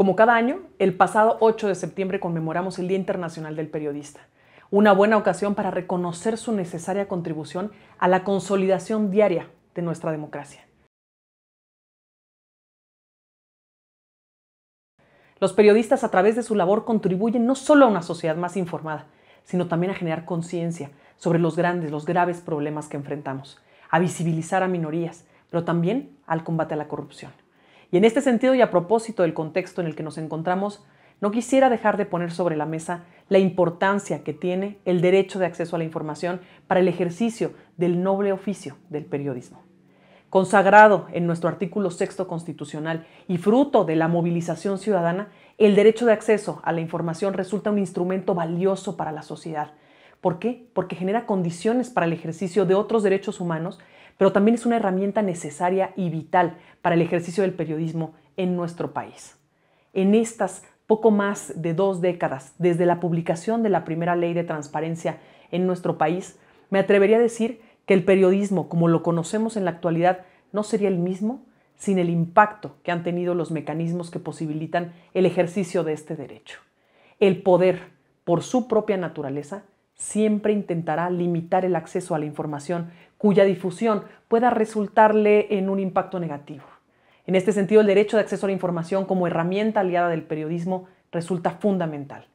Como cada año, el pasado 8 de septiembre conmemoramos el Día Internacional del Periodista, una buena ocasión para reconocer su necesaria contribución a la consolidación diaria de nuestra democracia. Los periodistas a través de su labor contribuyen no solo a una sociedad más informada, sino también a generar conciencia sobre los grandes, los graves problemas que enfrentamos, a visibilizar a minorías, pero también al combate a la corrupción. Y en este sentido y a propósito del contexto en el que nos encontramos, no quisiera dejar de poner sobre la mesa la importancia que tiene el derecho de acceso a la información para el ejercicio del noble oficio del periodismo. Consagrado en nuestro artículo sexto constitucional y fruto de la movilización ciudadana, el derecho de acceso a la información resulta un instrumento valioso para la sociedad. ¿Por qué? Porque genera condiciones para el ejercicio de otros derechos humanos pero también es una herramienta necesaria y vital para el ejercicio del periodismo en nuestro país. En estas poco más de dos décadas, desde la publicación de la primera ley de transparencia en nuestro país, me atrevería a decir que el periodismo como lo conocemos en la actualidad no sería el mismo sin el impacto que han tenido los mecanismos que posibilitan el ejercicio de este derecho. El poder, por su propia naturaleza, siempre intentará limitar el acceso a la información cuya difusión pueda resultarle en un impacto negativo. En este sentido, el derecho de acceso a la información como herramienta aliada del periodismo resulta fundamental.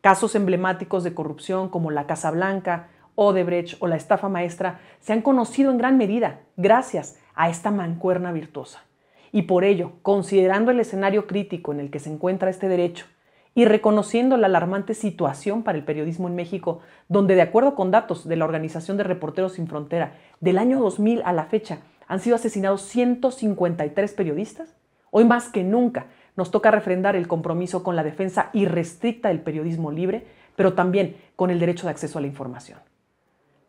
Casos emblemáticos de corrupción como la Casa Blanca, Odebrecht o la estafa maestra se han conocido en gran medida gracias a esta mancuerna virtuosa. Y por ello, considerando el escenario crítico en el que se encuentra este derecho y reconociendo la alarmante situación para el periodismo en México, donde de acuerdo con datos de la Organización de Reporteros Sin Frontera, del año 2000 a la fecha han sido asesinados 153 periodistas, hoy más que nunca nos toca refrendar el compromiso con la defensa irrestricta del periodismo libre, pero también con el derecho de acceso a la información.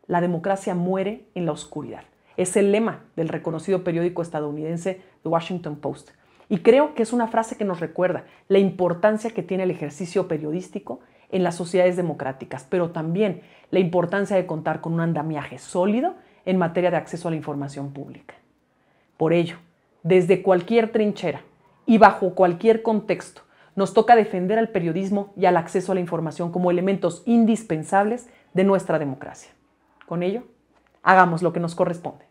La democracia muere en la oscuridad. Es el lema del reconocido periódico estadounidense The Washington Post, y creo que es una frase que nos recuerda la importancia que tiene el ejercicio periodístico en las sociedades democráticas, pero también la importancia de contar con un andamiaje sólido en materia de acceso a la información pública. Por ello, desde cualquier trinchera y bajo cualquier contexto, nos toca defender al periodismo y al acceso a la información como elementos indispensables de nuestra democracia. Con ello, hagamos lo que nos corresponde.